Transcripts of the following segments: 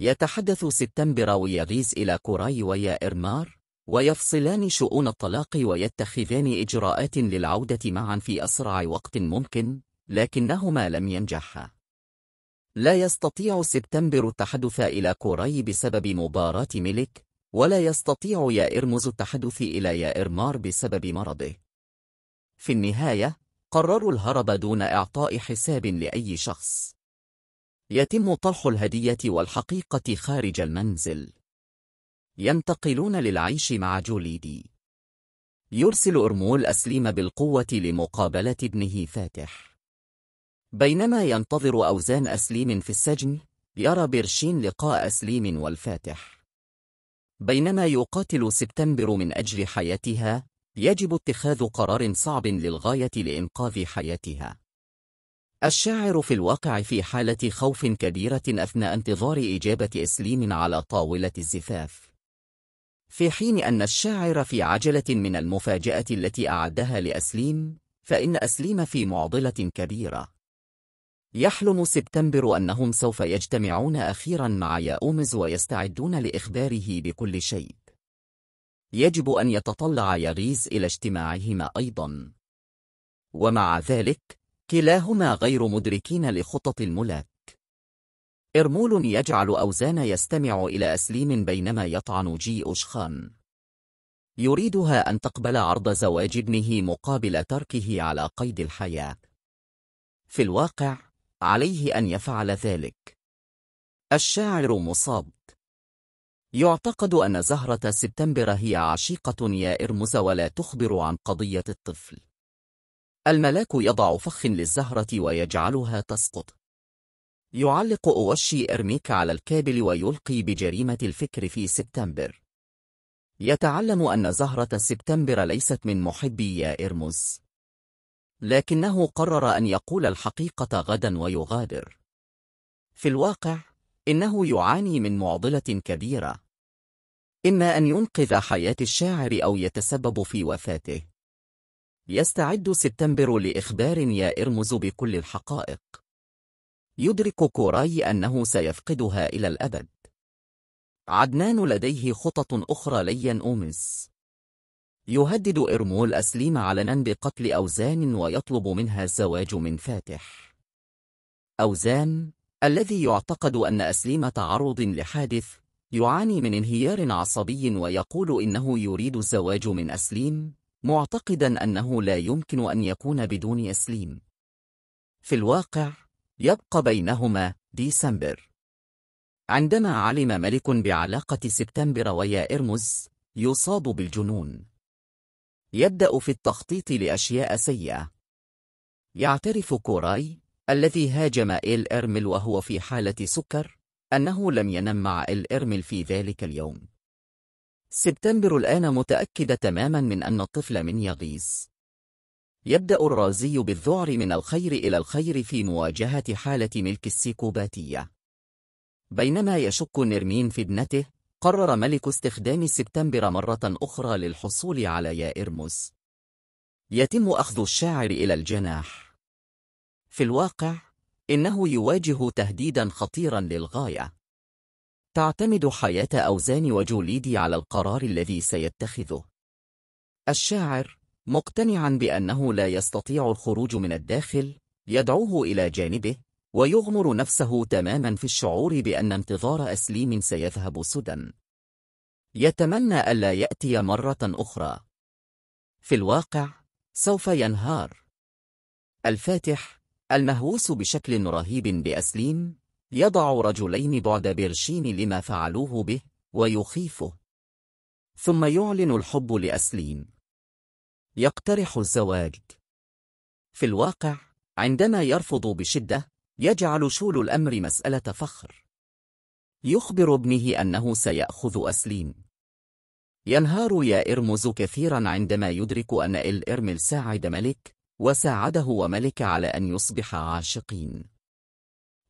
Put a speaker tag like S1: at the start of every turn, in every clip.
S1: يتحدث سبتمبر ويغيز إلى كوراي ويا إرمار ويفصلان شؤون الطلاق ويتخذان إجراءات للعودة معا في أسرع وقت ممكن لكنهما لم ينجحا لا يستطيع سبتمبر التحدث إلى كوراي بسبب مباراة ملك ولا يستطيع يا إرمز التحدث إلى يا إرمار بسبب مرضه في النهاية قرروا الهرب دون إعطاء حساب لأي شخص يتم طرح الهدية والحقيقة خارج المنزل. ينتقلون للعيش مع جوليدي. يرسل أرمول أسليم بالقوة لمقابلة ابنه فاتح. بينما ينتظر أوزان أسليم في السجن، يرى برشين لقاء أسليم والفاتح. بينما يقاتل سبتمبر من أجل حياتها، يجب اتخاذ قرار صعب للغاية لإنقاذ حياتها. الشاعر في الواقع في حالة خوف كبيرة أثناء انتظار إجابة إسليم على طاولة الزفاف في حين أن الشاعر في عجلة من المفاجأة التي أعدها لأسليم فإن أسليم في معضلة كبيرة يحلم سبتمبر أنهم سوف يجتمعون أخيرا مع ياومز ويستعدون لإخباره بكل شيء يجب أن يتطلع يغيز إلى اجتماعهما أيضا ومع ذلك كلاهما غير مدركين لخطط الملاك إرمول يجعل أوزان يستمع إلى أسليم بينما يطعن جي أشخان يريدها أن تقبل عرض زواج ابنه مقابل تركه على قيد الحياة في الواقع عليه أن يفعل ذلك الشاعر مصاب يعتقد أن زهرة سبتمبر هي عشيقة يا إرمز ولا تخبر عن قضية الطفل الملاك يضع فخ للزهرة ويجعلها تسقط يعلق أوشي إرميك على الكابل ويلقي بجريمة الفكر في سبتمبر يتعلم أن زهرة سبتمبر ليست من محبي يا إرمز لكنه قرر أن يقول الحقيقة غدا ويغادر في الواقع إنه يعاني من معضلة كبيرة إما أن ينقذ حياة الشاعر أو يتسبب في وفاته يستعد سبتمبر لإخبار إرمز بكل الحقائق. يدرك كوراي أنه سيفقدها إلى الأبد. عدنان لديه خطط أخرى لين أومس. يهدد إرمول أسليم علنا بقتل أوزان ويطلب منها الزواج من فاتح. أوزان الذي يعتقد أن أسليم تعرض لحادث يعاني من انهيار عصبي ويقول إنه يريد الزواج من أسليم معتقدا أنه لا يمكن أن يكون بدون إسليم في الواقع يبقى بينهما ديسمبر عندما علم ملك بعلاقة سبتمبر ويا إرمز يصاب بالجنون يبدأ في التخطيط لأشياء سيئة يعترف كوراي الذي هاجم إل إرمل وهو في حالة سكر أنه لم ينم مع إل إرمل في ذلك اليوم سبتمبر الآن متأكدة تماما من أن الطفل من يغيز يبدأ الرازي بالذعر من الخير إلى الخير في مواجهة حالة ملك السيكوباتية بينما يشك نرمين في ابنته قرر ملك استخدام سبتمبر مرة أخرى للحصول على يا إرمز يتم أخذ الشاعر إلى الجناح في الواقع إنه يواجه تهديدا خطيرا للغاية تعتمد حياة أوزان وجوليدي على القرار الذي سيتخذه. الشاعر، مقتنعا بأنه لا يستطيع الخروج من الداخل، يدعوه إلى جانبه، ويغمر نفسه تماما في الشعور بأن انتظار أسليم سيذهب سدى. يتمنى ألا يأتي مرة أخرى. في الواقع، سوف ينهار. الفاتح، المهووس بشكل رهيب بأسليم، يضع رجلين بعد برشين لما فعلوه به ويخيفه ثم يعلن الحب لأسليم يقترح الزواج في الواقع عندما يرفض بشدة يجعل شول الأمر مسألة فخر يخبر ابنه أنه سيأخذ أسليم ينهار يا إرمز كثيرا عندما يدرك أن الإرمل ساعد ملك وساعده وملك على أن يصبح عاشقين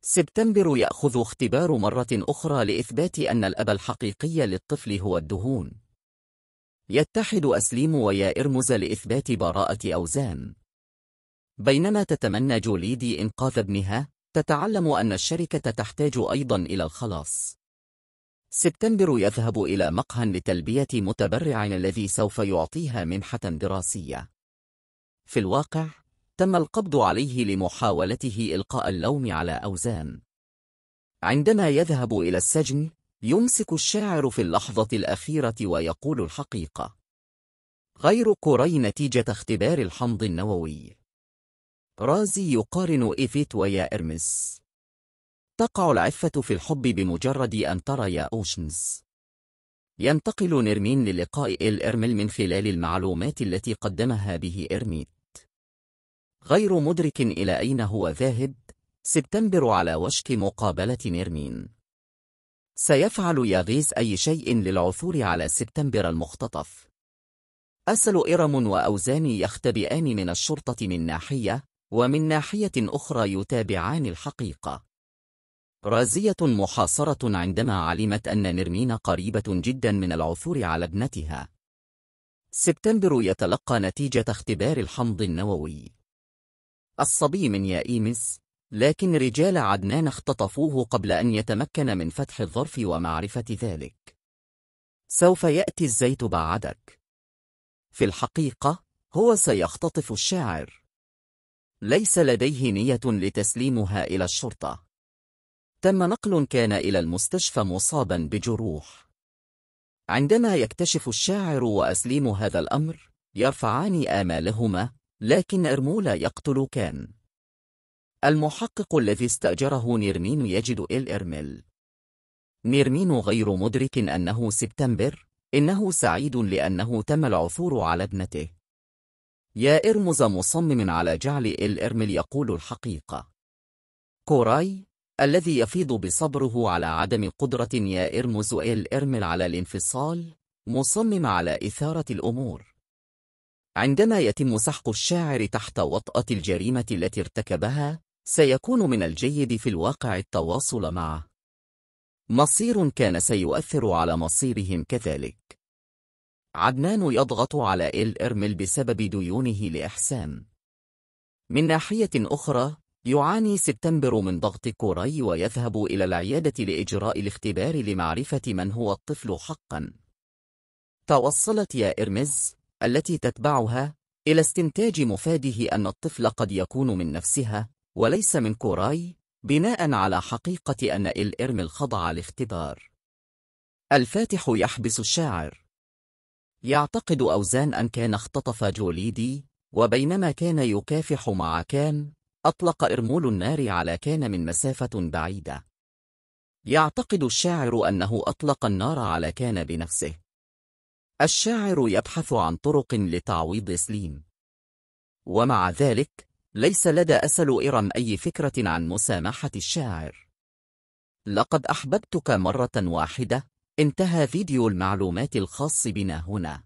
S1: سبتمبر يأخذ اختبار مرة أخرى لإثبات أن الأب الحقيقي للطفل هو الدهون. يتحد أسليم ويا إرمز لإثبات براءة أوزان. بينما تتمنى جوليدي إنقاذ ابنها، تتعلم أن الشركة تحتاج أيضا إلى الخلاص. سبتمبر يذهب إلى مقهى لتلبية متبرع الذي سوف يعطيها منحة دراسية. في الواقع، تم القبض عليه لمحاولته إلقاء اللوم على أوزان عندما يذهب إلى السجن يمسك الشاعر في اللحظة الأخيرة ويقول الحقيقة غير كوري نتيجة اختبار الحمض النووي رازي يقارن إيفيت ويا إرمس تقع العفة في الحب بمجرد أن ترى يا أوشنز ينتقل نرمين للقاء الإرمل من خلال المعلومات التي قدمها به إرميت غير مدرك إلى أين هو ذاهب سبتمبر على وشك مقابلة نيرمين سيفعل ياغيس أي شيء للعثور على سبتمبر المختطف أسل إرم وأوزاني يختبئان من الشرطة من ناحية ومن ناحية أخرى يتابعان الحقيقة رازية محاصرة عندما علمت أن نرمين قريبة جدا من العثور على ابنتها سبتمبر يتلقى نتيجة اختبار الحمض النووي الصبي من يائيمس لكن رجال عدنان اختطفوه قبل أن يتمكن من فتح الظرف ومعرفة ذلك سوف يأتي الزيت بعدك في الحقيقة هو سيختطف الشاعر ليس لديه نية لتسليمها إلى الشرطة تم نقل كان إلى المستشفى مصابا بجروح عندما يكتشف الشاعر وأسليم هذا الأمر يرفعان آمالهما لكن إرمولا يقتل كان المحقق الذي استأجره نيرمين يجد إرميل. نيرمين غير مدرك أنه سبتمبر إنه سعيد لأنه تم العثور على ابنته يا إرمز مصمم على جعل إرميل يقول الحقيقة كوراي الذي يفيض بصبره على عدم قدرة يا إرمز إرميل على الانفصال مصمم على إثارة الأمور عندما يتم سحق الشاعر تحت وطأة الجريمة التي ارتكبها، سيكون من الجيد في الواقع التواصل معه. مصير كان سيؤثر على مصيرهم كذلك. عدنان يضغط على إل إرمل بسبب ديونه لإحسان. من ناحية أخرى، يعاني سبتمبر من ضغط كوري ويذهب إلى العيادة لإجراء الاختبار لمعرفة من هو الطفل حقاً. توصلت يا إرمز التي تتبعها إلى استنتاج مفاده أن الطفل قد يكون من نفسها وليس من كوراي بناء على حقيقة أن الإرمل خضع لاختبار الفاتح يحبس الشاعر يعتقد أوزان أن كان اختطف جوليدي وبينما كان يكافح مع كان أطلق إرمول النار على كان من مسافة بعيدة يعتقد الشاعر أنه أطلق النار على كان بنفسه الشاعر يبحث عن طرق لتعويض سليم ومع ذلك ليس لدى أسل إرم أي فكرة عن مسامحة الشاعر لقد أحببتك مرة واحدة انتهى فيديو المعلومات الخاص بنا هنا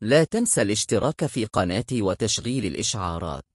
S1: لا تنسى الاشتراك في قناتي وتشغيل الإشعارات